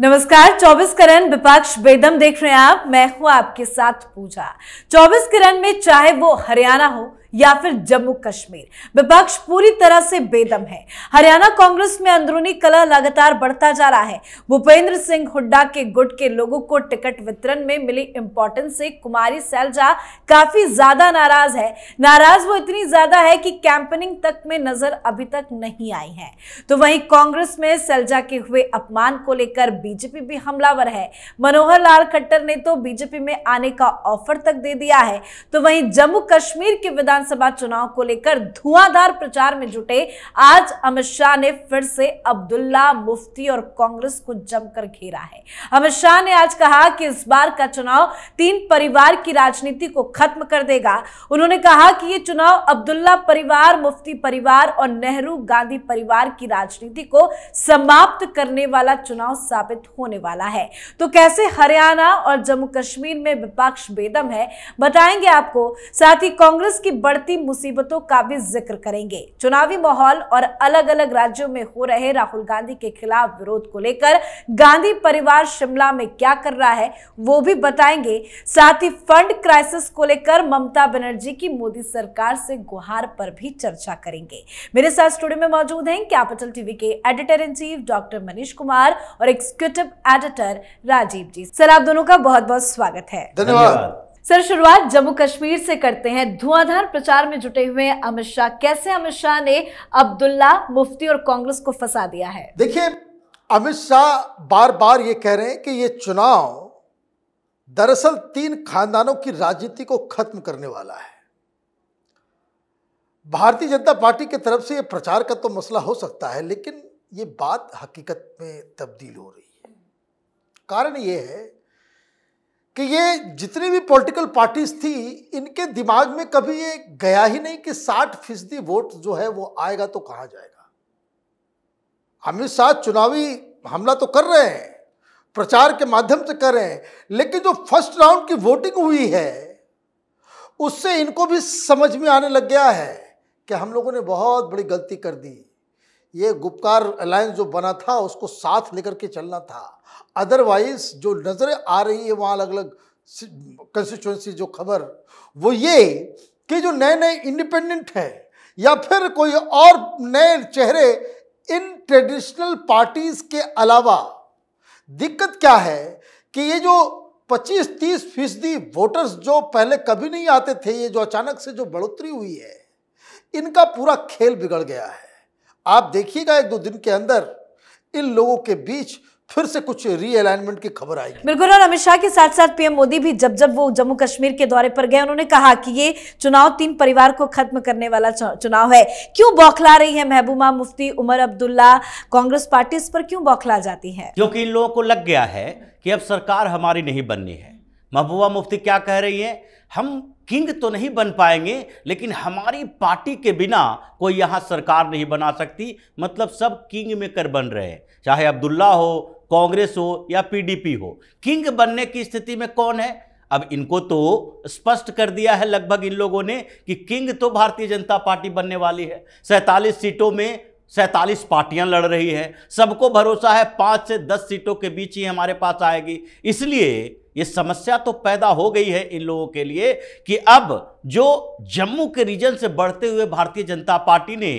नमस्कार 24 करण विपक्ष बेदम देख रहे हैं आप मैं हूं आपके साथ पूजा 24 करण में चाहे वो हरियाणा हो या फिर जम्मू कश्मीर विपक्ष पूरी तरह से बेदम है हरियाणा कांग्रेस में अंदरूनी कलह लगातार बढ़ता जा रहा है भूपेंद्र सिंह हुड्डा के गुट के लोगों को टिकट वितरण में मिली इंपॉर्टेंस से कुमारी सैलजा काफी ज्यादा नाराज है नाराज वो इतनी ज्यादा है कि कैंपेनिंग तक में नजर अभी तक नहीं आई है तो वही कांग्रेस में सैलजा के हुए अपमान को लेकर बीजेपी भी हमलावर है मनोहर लाल खट्टर ने तो बीजेपी में आने का ऑफर तक दे दिया है तो वही जम्मू कश्मीर के विधान विधानसभा चुनाव को लेकर धुआंधार प्रचार में जुटे आज अमित शाह ने फिर से अब्दुल्ला मुफ्ती और कांग्रेस को जमकर घेरा है अमित शाह ने आज कहा कि इस बार का चुनाव तीन परिवार की राजनीति को खत्म कर देगा उन्होंने कहा कि ये चुनाव अब्दुल्ला परिवार मुफ्ती परिवार और नेहरू गांधी परिवार की राजनीति को समाप्त करने वाला चुनाव साबित होने वाला है तो कैसे हरियाणा और जम्मू कश्मीर में विपक्ष बेदम है बताएंगे आपको साथ ही कांग्रेस की बढ़ती मुसीबतों का भी जिक्र करेंगे चुनावी माहौल और अलग अलग राज्यों में हो रहे राहुल गांधी के खिलाफ विरोध को लेकर गांधी परिवार शिमला में क्या कर रहा है वो भी बताएंगे साथ ही फंड क्राइसिस को लेकर ममता बनर्जी की मोदी सरकार से गुहार पर भी चर्चा करेंगे मेरे साथ स्टूडियो में मौजूद हैं कैपिटल टीवी के editor in chief doctor Manish Kumar और executive editor Rajeev ji sir आप दोनों का बहुत बहुत स्वागत है धन्यवाद सर शुरुआत जम्मू कश्मीर से करते हैं धुआंधार प्रचार में जुटे हुए अमित शाह कैसे अमित शाह ने अब्दुल्ला मुफ्ती और कांग्रेस को फंसा दिया है देखिए अमित शाह बार बार ये कह रहे हैं कि ये चुनाव दरअसल तीन खानदानों की राजनीति को खत्म करने वाला है भारतीय जनता पार्टी की तरफ से ये प्रचार का तो मसला हो सकता है लेकिन ये बात हकीकत में तब्दील हो रही है कारण ये है कि ये जितनी भी पॉलिटिकल पार्टीज थी इनके दिमाग में कभी ये गया ही नहीं कि 60 फीसदी वोट जो है वो आएगा तो कहाँ जाएगा अमित शाह चुनावी हमला तो कर रहे हैं प्रचार के माध्यम से कर रहे हैं लेकिन जो फर्स्ट राउंड की वोटिंग हुई है उससे इनको भी समझ में आने लग गया है कि हम लोगों ने बहुत बड़ी गलती कर दी ये गुप्तकार अलायंस जो बना था उसको साथ लेकर के चलना था अदरवाइज जो नज़र आ रही है वहाँ अलग अलग कंस्टिट्यूंसी जो खबर वो ये कि जो नए नए इंडिपेंडेंट है या फिर कोई और नए चेहरे इन ट्रेडिशनल पार्टीज के अलावा दिक्कत क्या है कि ये जो 25-30 फीसदी वोटर्स जो पहले कभी नहीं आते थे ये जो अचानक से जो बढ़ोतरी हुई है इनका पूरा खेल बिगड़ गया है आप देखिएगा एक दो दिन के अंदर इन लोगों के बीच फिर से कुछ रीअलाइनमेंट की खबर आएगी बिल्कुल और अमित शाह के साथ साथ पीएम मोदी भी जब जब वो जम्मू कश्मीर के दौरे पर गए उन्होंने कहा कि ये चुनाव तीन परिवार को खत्म करने वाला चुनाव है क्यों बौखला रही है महबूबा मुफ्ती उमर अब्दुल्ला कांग्रेस पार्टी पर क्यों बौखला जाती है क्योंकि इन लोगों को लग गया है कि अब सरकार हमारी नहीं बननी है महबूबा मुफ्ती क्या कह रही है हम किंग तो नहीं बन पाएंगे लेकिन हमारी पार्टी के बिना कोई यहाँ सरकार नहीं बना सकती मतलब सब किंग मेकर बन रहे हैं चाहे अब्दुल्ला हो कांग्रेस हो या पीडीपी हो किंग बनने की स्थिति में कौन है अब इनको तो स्पष्ट कर दिया है लगभग इन लोगों ने कि किंग तो भारतीय जनता पार्टी बनने वाली है सैंतालीस सीटों में सैंतालीस पार्टियां लड़ रही है सबको भरोसा है पाँच से दस सीटों के बीच ही हमारे पास आएगी इसलिए ये समस्या तो पैदा हो गई है इन लोगों के लिए कि अब जो जम्मू के रीजन से बढ़ते हुए भारतीय जनता पार्टी ने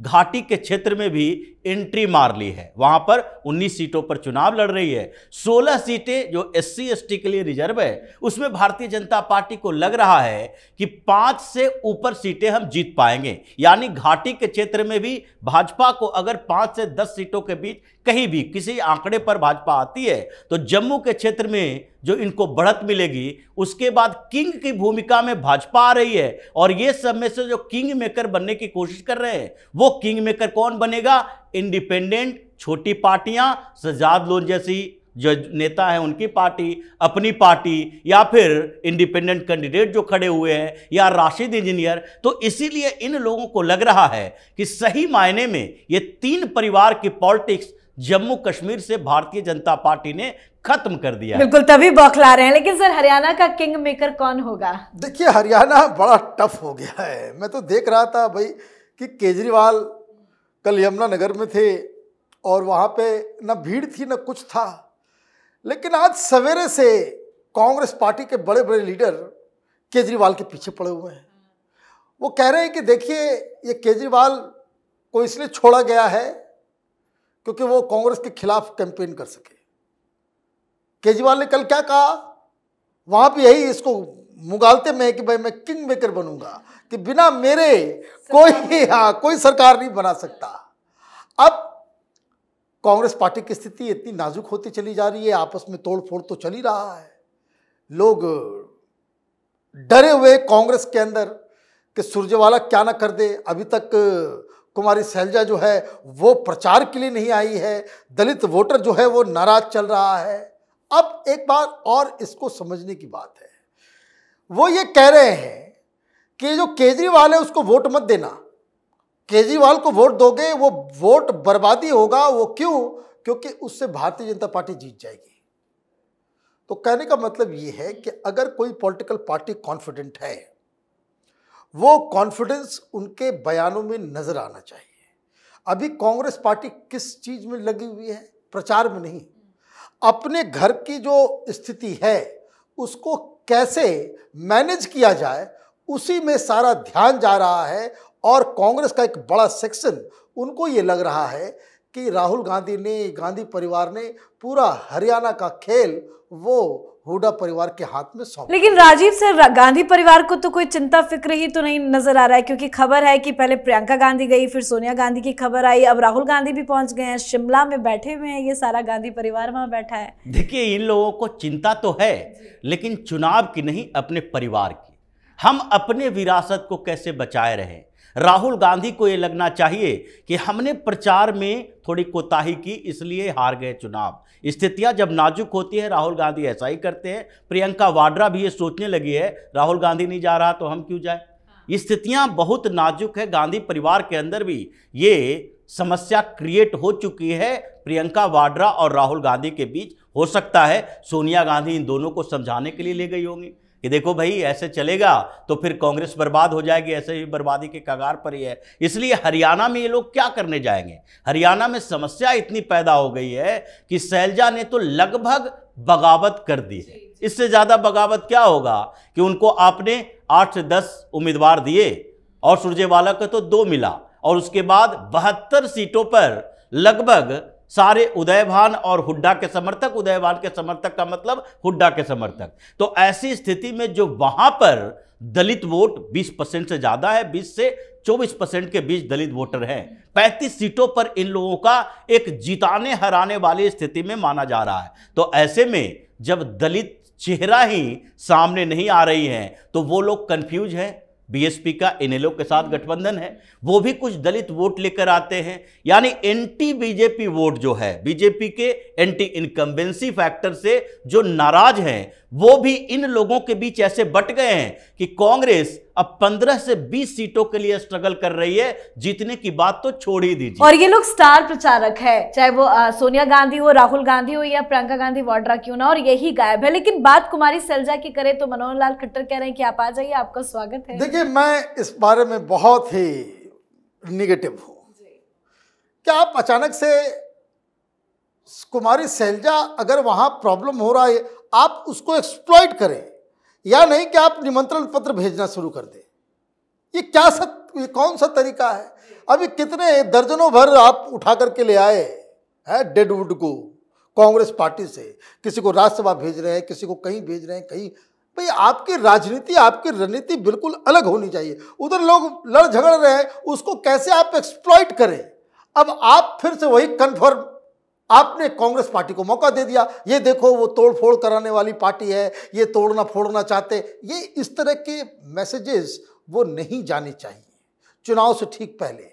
घाटी के क्षेत्र में भी एंट्री मार ली है वहां पर 19 सीटों पर चुनाव लड़ रही है 16 सीटें जो एस सी के लिए रिजर्व है उसमें भारतीय जनता पार्टी को लग रहा है कि पांच से ऊपर सीटें हम जीत पाएंगे यानी घाटी के क्षेत्र में भी भाजपा को अगर पांच से दस सीटों के बीच कहीं भी किसी आंकड़े पर भाजपा आती है तो जम्मू के क्षेत्र में जो इनको बढ़त मिलेगी उसके बाद किंग की भूमिका में भाजपा आ रही है और ये सब में से जो किंग मेकर बनने की कोशिश कर रहे हैं वो किंग मेकर कौन बनेगा इंडिपेंडेंट छोटी पार्टियां सजाद लोन जैसी जो नेता है उनकी पार्टी अपनी पार्टी या फिर इंडिपेंडेंट कैंडिडेट जो खड़े हुए हैं या राशिद इंजीनियर तो इसीलिए इन लोगों को लग रहा है कि सही मायने में ये तीन परिवार की पॉलिटिक्स जम्मू कश्मीर से भारतीय जनता पार्टी ने खत्म कर दिया बिल्कुल तभी बौखला रहे हैं लेकिन सर हरियाणा का किंग मेकर कौन होगा देखिए हरियाणा बड़ा टफ हो गया है मैं तो देख रहा था भाई कि केजरीवाल कल यमुनानगर में थे और वहाँ पे न भीड़ थी न कुछ था लेकिन आज सवेरे से कांग्रेस पार्टी के बड़े बड़े लीडर केजरीवाल के पीछे पड़े हुए हैं वो कह रहे हैं कि देखिए ये केजरीवाल को इसलिए छोड़ा गया है क्योंकि वो कांग्रेस के खिलाफ कैंपेन कर सके केजरीवाल ने कल क्या कहा वहां भी यही इसको मुगालते में कि भाई मैं किंग मेकर बनूंगा कि बिना मेरे कोई हाँ कोई सरकार नहीं बना सकता अब कांग्रेस पार्टी की स्थिति इतनी नाजुक होती चली जा रही है आपस में तोड़ फोड़ तो चल ही रहा है लोग डरे हुए कांग्रेस के अंदर कि सुरजेवाला क्या ना कर दे अभी तक कुमारी सैलजा जो है वो प्रचार के लिए नहीं आई है दलित वोटर जो है वो नाराज चल रहा है अब एक बार और इसको समझने की बात है वो ये कह रहे हैं कि जो केजरीवाल है उसको वोट मत देना केजरीवाल को वोट दोगे वो वोट बर्बादी होगा वो क्यों क्योंकि उससे भारतीय जनता पार्टी जीत जाएगी तो कहने का मतलब ये है कि अगर कोई पॉलिटिकल पार्टी कॉन्फिडेंट है वो कॉन्फिडेंस उनके बयानों में नज़र आना चाहिए अभी कांग्रेस पार्टी किस चीज़ में लगी हुई है प्रचार में नहीं अपने घर की जो स्थिति है उसको कैसे मैनेज किया जाए उसी में सारा ध्यान जा रहा है और कांग्रेस का एक बड़ा सेक्शन उनको ये लग रहा है कि राहुल गांधी ने गांधी परिवार ने पूरा हरियाणा का खेल वो हुडा परिवार के हाथ में सौंप लेकिन राजीव सर गांधी परिवार को तो कोई चिंता फिक्र ही तो नहीं नजर आ रहा है क्योंकि खबर है कि पहले प्रियंका गांधी गई फिर सोनिया गांधी की खबर आई अब राहुल गांधी भी पहुंच गए हैं शिमला में बैठे हुए हैं ये सारा गांधी परिवार वहां बैठा है देखिए इन लोगों को चिंता तो है लेकिन चुनाव की नहीं अपने परिवार की हम अपने विरासत को कैसे बचाए रहें राहुल गांधी को ये लगना चाहिए कि हमने प्रचार में थोड़ी कोताही की इसलिए हार गए चुनाव स्थितियां जब नाजुक होती है राहुल गांधी ऐसा ही करते हैं प्रियंका वाड्रा भी ये सोचने लगी है राहुल गांधी नहीं जा रहा तो हम क्यों जाए हाँ। स्थितियां बहुत नाजुक है गांधी परिवार के अंदर भी ये समस्या क्रिएट हो चुकी है प्रियंका वाड्रा और राहुल गांधी के बीच हो सकता है सोनिया गांधी इन दोनों को समझाने के लिए ले गई होंगी कि देखो भाई ऐसे चलेगा तो फिर कांग्रेस बर्बाद हो जाएगी ऐसे ही बर्बादी के कगार पर ही है इसलिए हरियाणा में ये लोग क्या करने जाएंगे हरियाणा में समस्या इतनी पैदा हो गई है कि शैलजा ने तो लगभग बगावत कर दी है इससे ज़्यादा बगावत क्या होगा कि उनको आपने आठ से दस उम्मीदवार दिए और सुरजेवाला को तो दो मिला और उसके बाद बहत्तर सीटों पर लगभग सारे उदयभान और हुड्डा के समर्थक उदयभान के समर्थक का मतलब हुड्डा के समर्थक तो ऐसी स्थिति में जो वहां पर दलित वोट 20 परसेंट से ज्यादा है 20 से 24 परसेंट के बीच दलित वोटर हैं 35 सीटों पर इन लोगों का एक जिताने हराने वाली स्थिति में माना जा रहा है तो ऐसे में जब दलित चेहरा ही सामने नहीं आ रही है तो वो लोग कंफ्यूज हैं बीएसपी का इनेलो के साथ गठबंधन है वो भी कुछ दलित वोट लेकर आते हैं यानी एंटी बीजेपी वोट जो है बीजेपी के एंटी इनकम्बेंसी फैक्टर से जो नाराज हैं वो भी इन लोगों के बीच ऐसे बट गए हैं कि कांग्रेस अब 15 से 20 सीटों के लिए स्ट्रगल कर रही है जीतने की बात तो छोड़ ही दीजिए और ये लोग स्टार प्रचारक है चाहे वो आ, सोनिया गांधी हो राहुल गांधी हो या प्रियंका गांधी वाड्रा क्यों ना और यही गायब है लेकिन बात कुमारी सलजा की करे तो मनोहर लाल खट्टर कह रहे हैं कि आप आ जाइए आपका स्वागत है देखिए मैं इस बारे में बहुत ही निगेटिव हूँ क्या आप अचानक से कुमारी सैलजा अगर वहाँ प्रॉब्लम हो रहा है आप उसको एक्सप्लॉयट करें या नहीं कि आप निमंत्रण पत्र भेजना शुरू कर दें ये क्या सत ये कौन सा तरीका है अभी कितने दर्जनों भर आप उठा करके ले आए हैं डेडवुड को कांग्रेस पार्टी से किसी को राज्यसभा भेज रहे हैं किसी को कहीं भेज रहे हैं कहीं भाई आपकी राजनीति आपकी रणनीति बिल्कुल अलग होनी चाहिए उधर लोग लड़ झगड़ रहे हैं उसको कैसे आप एक्सप्लॉइट करें अब आप फिर से वही कन्फर्म आपने कांग्रेस पार्टी को मौका दे दिया ये देखो वो तोड़ फोड़ कराने वाली पार्टी है ये तोड़ना फोड़ना चाहते ये इस तरह के मैसेजेस वो नहीं जाने चाहिए चुनाव से ठीक पहले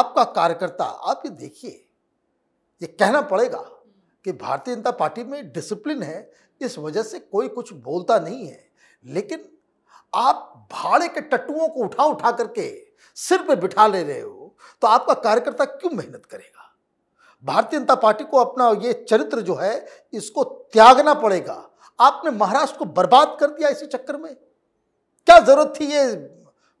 आपका कार्यकर्ता आप ये देखिए ये कहना पड़ेगा कि भारतीय जनता पार्टी में डिसिप्लिन है इस वजह से कोई कुछ बोलता नहीं है लेकिन आप भाड़े के टट्टुओं को उठा उठा करके सिर पर बिठा ले रहे हो तो आपका कार्यकर्ता क्यों मेहनत करेगा भारतीय जनता पार्टी को अपना ये चरित्र जो है इसको त्यागना पड़ेगा आपने महाराष्ट्र को बर्बाद कर दिया इसी चक्कर में क्या जरूरत थी ये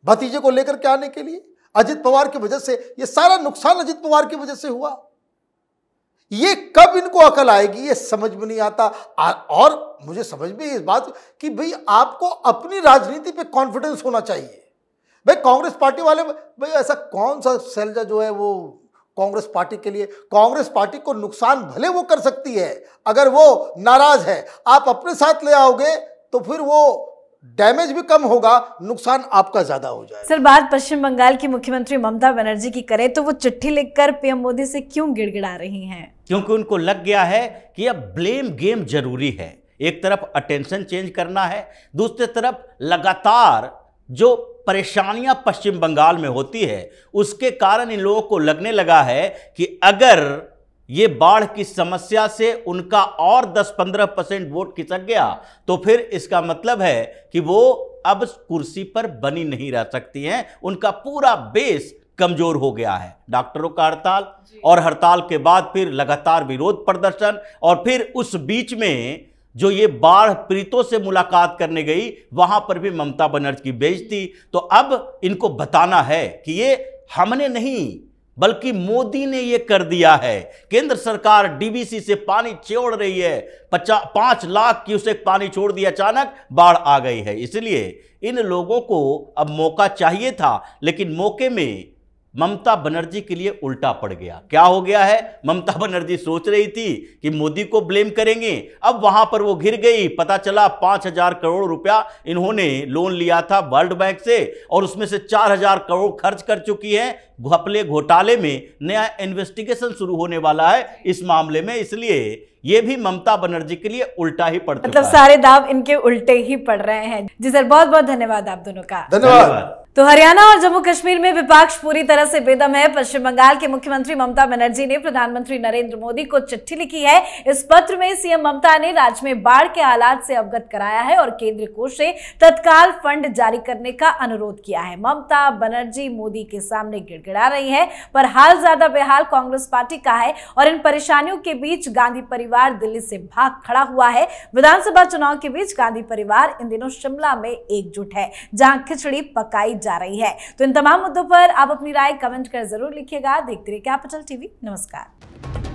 भतीजे को लेकर के आने के लिए अजित पवार की वजह से ये सारा नुकसान अजित पवार की वजह से हुआ ये कब इनको अकल आएगी ये समझ में नहीं आता आ, और मुझे समझ में इस बात कि भाई आपको अपनी राजनीति पे कॉन्फिडेंस होना चाहिए भाई कांग्रेस पार्टी वाले भाई ऐसा कौन सा सैलजा जो है वो कांग्रेस पार्टी के लिए कांग्रेस पार्टी को नुकसान भले वो कर सकती है अगर वो नाराज है आप अपने साथ ले आओगे तो फिर वो डैमेज भी कम होगा नुकसान आपका ज्यादा हो जाएगा सर बात पश्चिम बंगाल की मुख्यमंत्री ममता बनर्जी की करें तो वो चिट्ठी लिखकर पीएम मोदी से क्यों गिड़गिड़ा रही हैं क्योंकि उनको लग गया है कि अब ब्लेम गेम जरूरी है एक तरफ अटेंशन चेंज करना है दूसरी तरफ लगातार जो परेशानियां पश्चिम बंगाल में होती है उसके कारण इन लोगों को लगने लगा है कि अगर ये बाढ़ की समस्या से उनका और 10-15 परसेंट वोट खिसक गया तो फिर इसका मतलब है कि वो अब कुर्सी पर बनी नहीं रह सकती हैं उनका पूरा बेस कमजोर हो गया है डॉक्टरों का हड़ताल और हड़ताल के बाद फिर लगातार विरोध प्रदर्शन और फिर उस बीच में जो ये बाढ़ पीड़ितों से मुलाकात करने गई वहां पर भी ममता बनर्जी की तो अब इनको बताना है कि ये हमने नहीं बल्कि मोदी ने यह कर दिया है केंद्र सरकार डीबीसी से पानी छोड़ रही है पचा पांच लाख क्यूसेक पानी छोड़ दिया अचानक बाढ़ आ गई है इसलिए इन लोगों को अब मौका चाहिए था लेकिन मौके में ममता बनर्जी के लिए उल्टा पड़ गया क्या हो गया है ममता बनर्जी सोच रही थी कि मोदी को ब्लेम करेंगे अब वहां पर वो घिर गई पता चला पांच हजार करोड़ रुपया इन्होंने लोन लिया था वर्ल्ड बैंक से और उसमें से चार हजार करोड़ खर्च कर चुकी है घपले घोटाले में नया इन्वेस्टिगेशन शुरू होने वाला है इस मामले में इसलिए ये भी ममता बनर्जी के लिए उल्टा ही पड़ मतलब सारे दाव इनके उल्टे ही पड़ रहे हैं जी सर बहुत बहुत धन्यवाद आप दोनों का धन्यवाद तो हरियाणा और जम्मू कश्मीर में विपक्ष पूरी तरह से बेदम है पश्चिम बंगाल के मुख्यमंत्री ममता बनर्जी ने प्रधानमंत्री नरेंद्र मोदी को चिट्ठी लिखी है इस पत्र में सीएम ममता ने राज्य में बाढ़ के हालात से अवगत कराया है और केंद्र कोष से तत्काल फंड जारी करने का अनुरोध किया है ममता बनर्जी मोदी के सामने गिड़गिड़ा रही है पर हाल ज्यादा बेहाल कांग्रेस पार्टी का है और इन परेशानियों के बीच गांधी परिवार दिल्ली से भाग खड़ा हुआ है विधानसभा चुनाव के बीच गांधी परिवार इन दिनों शिमला में एकजुट है जहां खिचड़ी पकाई करने जा रही है तो इन तमाम मुद्दों पर आप अपनी राय कमेंट कर जरूर लिखिएगा देखते रहिए कैपिटल टीवी नमस्कार